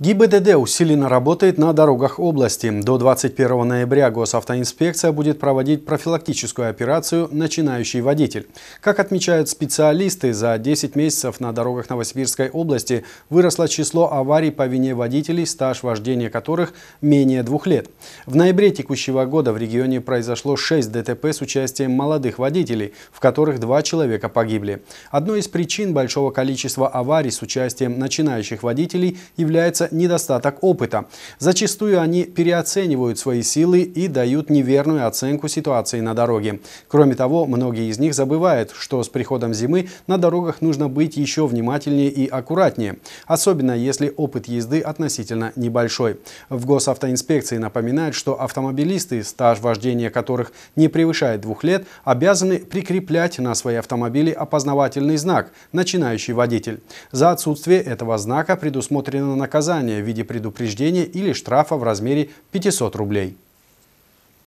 ГИБДД усиленно работает на дорогах области. До 21 ноября госавтоинспекция будет проводить профилактическую операцию «Начинающий водитель». Как отмечают специалисты, за 10 месяцев на дорогах Новосибирской области выросло число аварий по вине водителей, стаж вождения которых менее двух лет. В ноябре текущего года в регионе произошло 6 ДТП с участием молодых водителей, в которых два человека погибли. Одной из причин большого количества аварий с участием начинающих водителей является недостаток опыта. Зачастую они переоценивают свои силы и дают неверную оценку ситуации на дороге. Кроме того, многие из них забывают, что с приходом зимы на дорогах нужно быть еще внимательнее и аккуратнее, особенно если опыт езды относительно небольшой. В госавтоинспекции напоминают, что автомобилисты, стаж вождения которых не превышает двух лет, обязаны прикреплять на свои автомобили опознавательный знак «Начинающий водитель». За отсутствие этого знака предусмотрено наказание наказания в виде предупреждения или штрафа в размере 500 рублей.